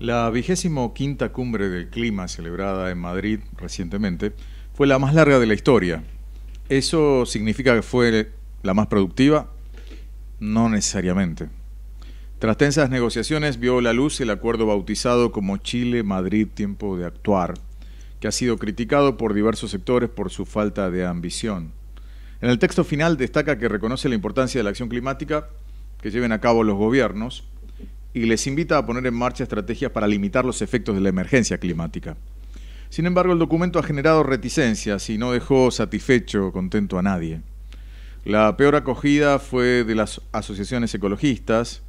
La vigésimo quinta cumbre del clima celebrada en Madrid recientemente fue la más larga de la historia. ¿Eso significa que fue la más productiva? No necesariamente. Tras tensas negociaciones vio la luz el acuerdo bautizado como Chile-Madrid Tiempo de Actuar, que ha sido criticado por diversos sectores por su falta de ambición. En el texto final destaca que reconoce la importancia de la acción climática que lleven a cabo los gobiernos, y les invita a poner en marcha estrategias para limitar los efectos de la emergencia climática. Sin embargo, el documento ha generado reticencias y no dejó satisfecho o contento a nadie. La peor acogida fue de las asociaciones ecologistas,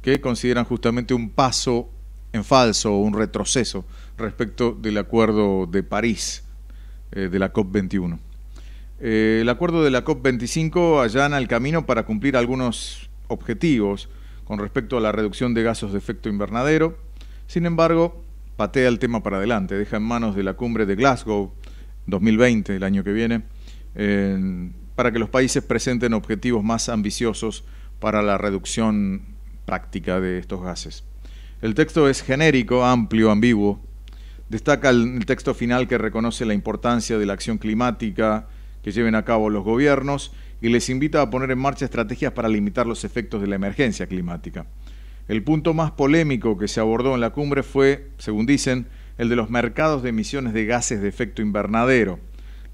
que consideran justamente un paso en falso o un retroceso respecto del Acuerdo de París eh, de la COP21. Eh, el acuerdo de la COP25 allana el camino para cumplir algunos objetivos, con respecto a la reducción de gases de efecto invernadero. Sin embargo, patea el tema para adelante, deja en manos de la cumbre de Glasgow 2020, el año que viene, para que los países presenten objetivos más ambiciosos para la reducción práctica de estos gases. El texto es genérico, amplio, ambiguo. Destaca el texto final que reconoce la importancia de la acción climática, que lleven a cabo los gobiernos y les invita a poner en marcha estrategias para limitar los efectos de la emergencia climática. El punto más polémico que se abordó en la cumbre fue, según dicen, el de los mercados de emisiones de gases de efecto invernadero.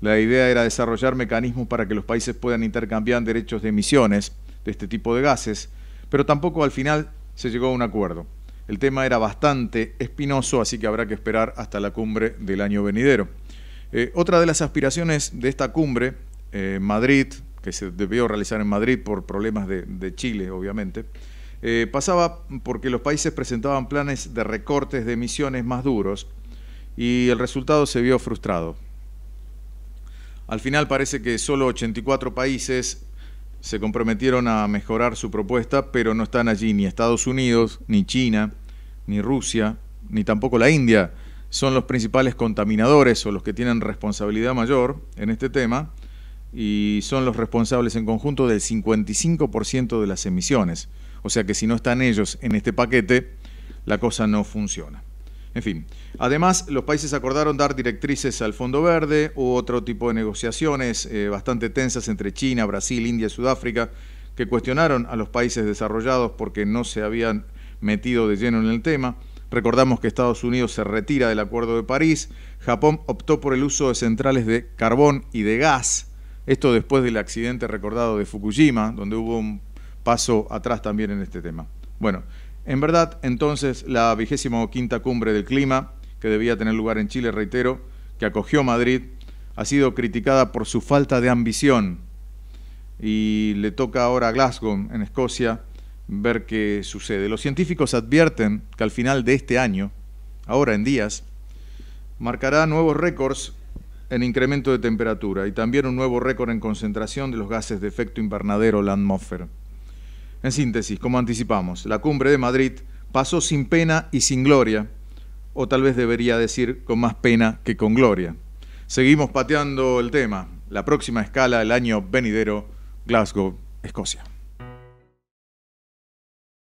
La idea era desarrollar mecanismos para que los países puedan intercambiar derechos de emisiones de este tipo de gases, pero tampoco al final se llegó a un acuerdo. El tema era bastante espinoso, así que habrá que esperar hasta la cumbre del año venidero. Eh, otra de las aspiraciones de esta cumbre, eh, Madrid, que se debió realizar en Madrid por problemas de, Chile, obviamente, eh, pasaba porque los países presentaban planes de recortes de emisiones más duros y el resultado se vio frustrado. Al final parece que solo 84 países se comprometieron a mejorar su propuesta, pero no están allí ni Estados Unidos, ni China, ni Rusia, ni tampoco la India, son los principales contaminadores o los que tienen responsabilidad mayor en este tema y son los responsables en conjunto del 55% de las emisiones. O sea que si no están ellos en este paquete, la cosa no funciona. En fin, además los países acordaron dar directrices al Fondo Verde u otro tipo de negociaciones eh, bastante tensas entre China, Brasil, India y Sudáfrica, que cuestionaron a los países desarrollados porque no se habían metido de lleno en el tema. Recordamos que Estados Unidos se retira del Acuerdo de París, Japón optó por el uso de centrales de carbón y de gas, esto después del accidente recordado de Fukushima, donde hubo un paso atrás también en este tema. Bueno, en verdad, entonces, la vigésima quinta cumbre del clima, que debía tener lugar en Chile, reitero, que acogió Madrid, ha sido criticada por su falta de ambición. Y le toca ahora a Glasgow, en Escocia, ver qué sucede. Los científicos advierten que al final de este año, ahora en días, marcará nuevos récords en incremento de temperatura y también un nuevo récord en concentración de los gases de efecto invernadero, la atmósfera. En síntesis, como anticipamos, la cumbre de Madrid pasó sin pena y sin gloria, o tal vez debería decir con más pena que con gloria. Seguimos pateando el tema. La próxima escala el año venidero, Glasgow, Escocia.